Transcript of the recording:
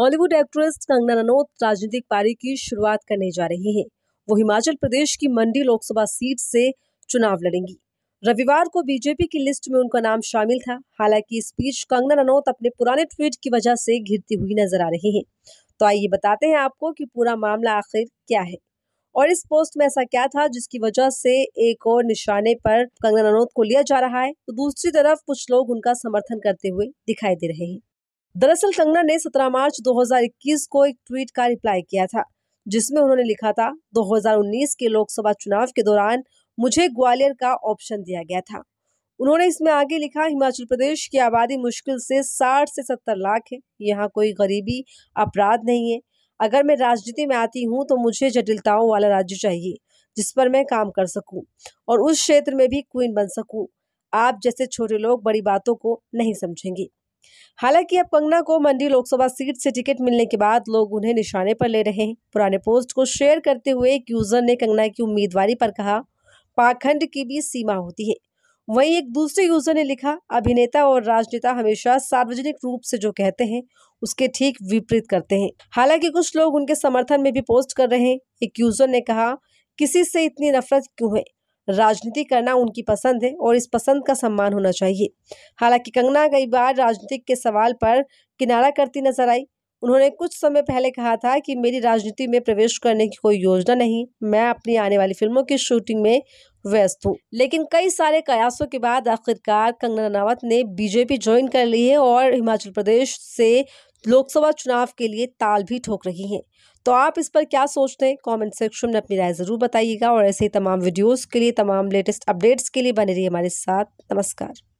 Bollywood actress Kangana Ranaut राजनीतिक पारी की शुरुआत करने जा रही हैं। वो हिमाचल प्रदेश की मंडी लोकसभा सीट से चुनाव लड़ेंगी रविवार को बीजेपी की लिस्ट में उनका नाम शामिल था हालांकि इस बीच कंगना रनौत अपने पुराने ट्वीट की वजह से घिरती हुई नजर आ रही है तो आइए बताते हैं आपको कि पूरा मामला आखिर क्या है और इस पोस्ट में ऐसा क्या था जिसकी वजह से एक और निशाने पर कंगना रनौत को लिया जा रहा है तो दूसरी तरफ कुछ लोग उनका समर्थन करते हुए दिखाई दे रहे हैं दरअसल कंगना ने 17 मार्च 2021 को एक ट्वीट का रिप्लाई किया था जिसमें उन्होंने लिखा था 2019 के लोकसभा चुनाव के दौरान मुझे ग्वालियर का ऑप्शन दिया गया था उन्होंने इसमें आगे लिखा हिमाचल प्रदेश की आबादी मुश्किल से 60 से 70 लाख है यहाँ कोई गरीबी अपराध नहीं है अगर मैं राजनीति में आती हूँ तो मुझे जटिलताओं वाला राज्य चाहिए जिस पर मैं काम कर सकूँ और उस क्षेत्र में भी क्वीन बन सकूँ आप जैसे छोटे लोग बड़ी बातों को नहीं समझेंगे हालांकि अब कंगना को मंडी लोकसभा सीट से टिकट मिलने के बाद लोग उन्हें निशाने पर ले रहे हैं पुराने पोस्ट को शेयर करते हुए एक यूजर ने कंगना की उम्मीदवारी पर कहा पाखंड की भी सीमा होती है वहीं एक दूसरे यूजर ने लिखा अभिनेता और राजनेता हमेशा सार्वजनिक रूप से जो कहते हैं उसके ठीक विपरीत करते हैं हालांकि कुछ लोग उनके समर्थन में भी पोस्ट कर रहे हैं एक यूजर ने कहा किसी से इतनी नफरत क्यों है राजनीति करना उनकी पसंद है और इस पसंद का सम्मान होना चाहिए हालांकि कंगना कई बार राजनीतिक के सवाल पर किनारा करती नजर आई उन्होंने कुछ समय पहले कहा था कि मेरी राजनीति में प्रवेश करने की कोई योजना नहीं मैं अपनी आने वाली फिल्मों की शूटिंग में व्यस्त हूँ लेकिन कई सारे कयासों के बाद आखिरकार कंगना रनावत ने बीजेपी ज्वाइन कर ली है और हिमाचल प्रदेश से लोकसभा चुनाव के लिए ताल भी ठोक रही हैं तो आप इस पर क्या सोचते हैं कमेंट सेक्शन में अपनी राय ज़रूर बताइएगा और ऐसे ही तमाम वीडियोस के लिए तमाम लेटेस्ट अपडेट्स के लिए बने रहिए हमारे साथ नमस्कार